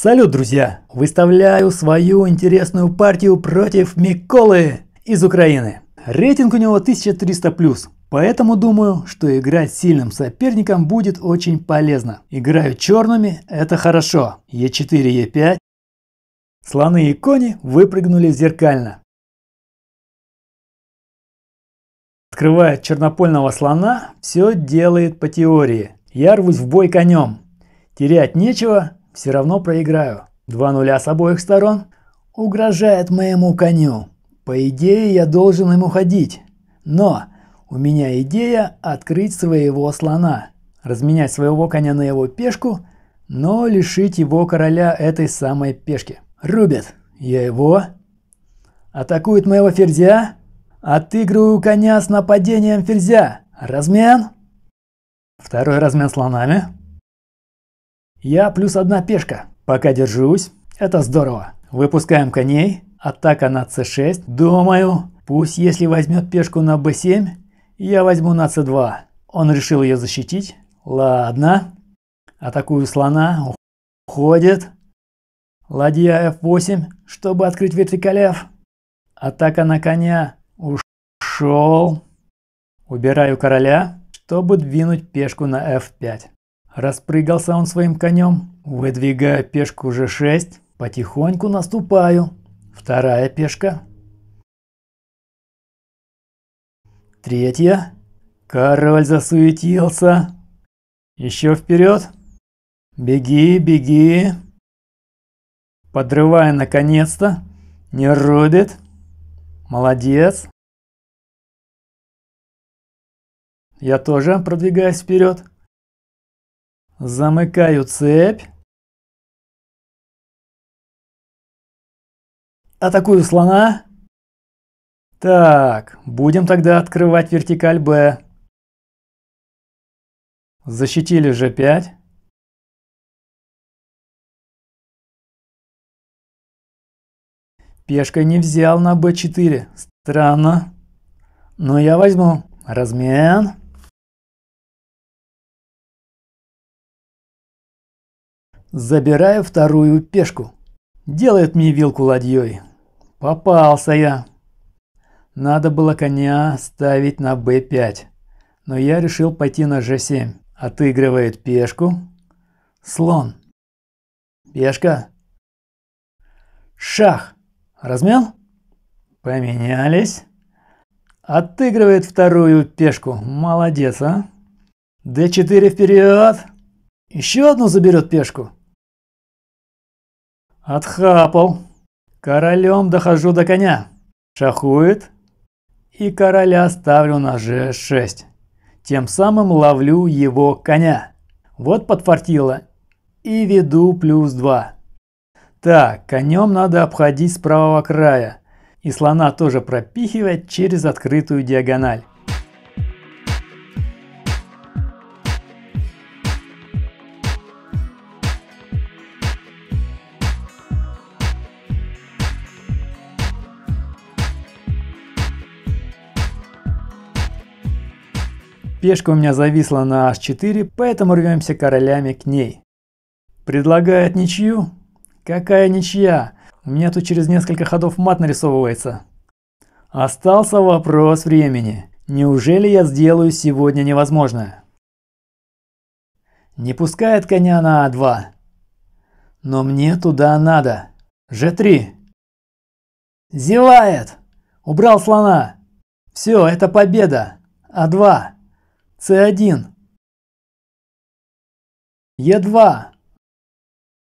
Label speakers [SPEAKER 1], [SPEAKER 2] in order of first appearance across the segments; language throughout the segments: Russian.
[SPEAKER 1] Салют, друзья! Выставляю свою интересную партию против Миколы из Украины. Рейтинг у него 1300+, плюс, поэтому думаю, что играть сильным соперником будет очень полезно. Играю черными, это хорошо. Е4, Е5.
[SPEAKER 2] Слоны и кони выпрыгнули зеркально. Открывая чернопольного слона, все делает по теории.
[SPEAKER 1] Я рвусь в бой конем. Терять нечего, все равно проиграю. Два нуля с обоих сторон. Угрожает моему коню. По идее, я должен ему ходить. Но у меня идея открыть своего слона. Разменять своего коня на его пешку, но лишить его короля этой самой пешки. Рубит. Я его. Атакует моего ферзя. Отыгрываю коня с нападением ферзя. Размен. Второй размен слонами. Я плюс одна пешка. Пока держусь. Это здорово. Выпускаем коней. Атака на c6. Думаю, пусть если возьмет пешку на b7, я возьму на c2. Он решил ее защитить. Ладно. Атакую слона. Уходит. Ладья f8, чтобы открыть вертикалев. Атака на коня. Ушел. Убираю короля, чтобы двинуть пешку на f5. Распрыгался он своим конем. Выдвигаю пешку уже 6 Потихоньку
[SPEAKER 2] наступаю. Вторая пешка. Третья. Король засуетился. Еще вперед. Беги, беги. Подрывая наконец-то. Не рубит. Молодец. Я тоже продвигаюсь вперед. Замыкаю цепь. Атакую слона. Так, будем тогда открывать вертикаль Б. Защитили G5. Пешкой не взял на b4. Странно. Но я возьму. Размен. Забираю вторую пешку.
[SPEAKER 1] Делает мне вилку ладьей. Попался я. Надо было коня ставить на b5. Но я решил пойти на g7. Отыгрывает пешку. Слон. Пешка. Шах. Размял? Поменялись. Отыгрывает вторую пешку. Молодец, а? d4 вперед. Еще одну заберет пешку. Отхапал. Королем дохожу до коня. Шахует. И короля ставлю на g6. Тем самым ловлю его коня. Вот подфартило. И веду плюс 2. Так, конем надо обходить с правого края. И слона тоже пропихивать через открытую диагональ. Пешка у меня зависла на h4, поэтому рвемся королями к ней. Предлагает ничью? Какая ничья? У меня тут через несколько ходов мат нарисовывается. Остался вопрос времени. Неужели я сделаю сегодня невозможное? Не пускает коня на А2. Но мне туда надо.
[SPEAKER 2] Ж3. Зевает! Убрал слона. Все, это победа. А2. С1. Е2.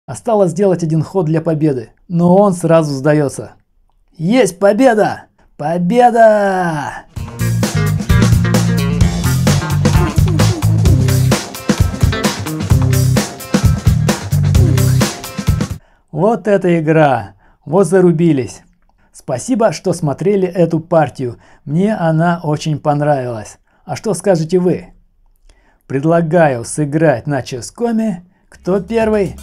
[SPEAKER 2] Осталось сделать один ход для победы,
[SPEAKER 1] но он сразу сдается. Есть победа! Победа! Вот эта игра! Вот зарубились! Спасибо, что смотрели эту партию. Мне она очень понравилась. А что скажете вы? Предлагаю сыграть на ческоме. Кто первый?